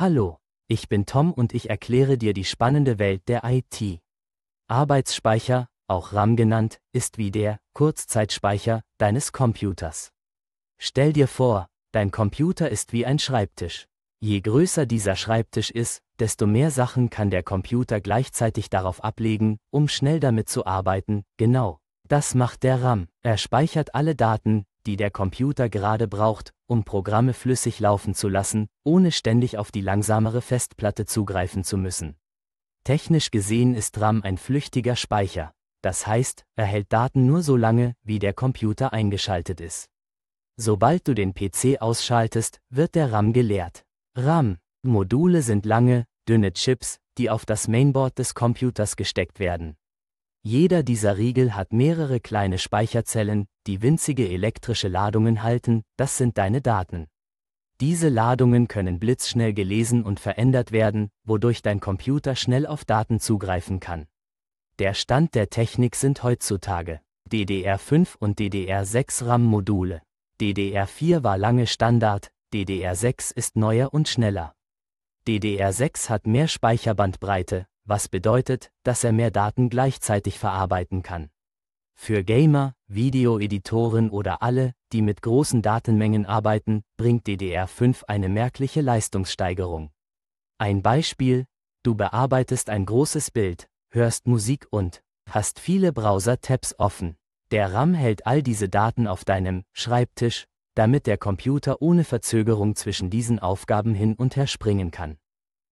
Hallo, ich bin Tom und ich erkläre dir die spannende Welt der IT. Arbeitsspeicher, auch RAM genannt, ist wie der Kurzzeitspeicher deines Computers. Stell dir vor, dein Computer ist wie ein Schreibtisch. Je größer dieser Schreibtisch ist, desto mehr Sachen kann der Computer gleichzeitig darauf ablegen, um schnell damit zu arbeiten, genau. Das macht der RAM. Er speichert alle Daten, die der Computer gerade braucht, um Programme flüssig laufen zu lassen, ohne ständig auf die langsamere Festplatte zugreifen zu müssen. Technisch gesehen ist RAM ein flüchtiger Speicher, das heißt, er hält Daten nur so lange, wie der Computer eingeschaltet ist. Sobald du den PC ausschaltest, wird der RAM geleert. RAM-Module sind lange, dünne Chips, die auf das Mainboard des Computers gesteckt werden. Jeder dieser Riegel hat mehrere kleine Speicherzellen, die winzige elektrische Ladungen halten, das sind deine Daten. Diese Ladungen können blitzschnell gelesen und verändert werden, wodurch dein Computer schnell auf Daten zugreifen kann. Der Stand der Technik sind heutzutage DDR5 und DDR6 RAM-Module. DDR4 war lange Standard, DDR6 ist neuer und schneller. DDR6 hat mehr Speicherbandbreite, was bedeutet, dass er mehr Daten gleichzeitig verarbeiten kann. Für Gamer, Videoeditoren oder alle, die mit großen Datenmengen arbeiten, bringt DDR5 eine merkliche Leistungssteigerung. Ein Beispiel, du bearbeitest ein großes Bild, hörst Musik und hast viele Browser-Tabs offen. Der RAM hält all diese Daten auf deinem Schreibtisch, damit der Computer ohne Verzögerung zwischen diesen Aufgaben hin und her springen kann.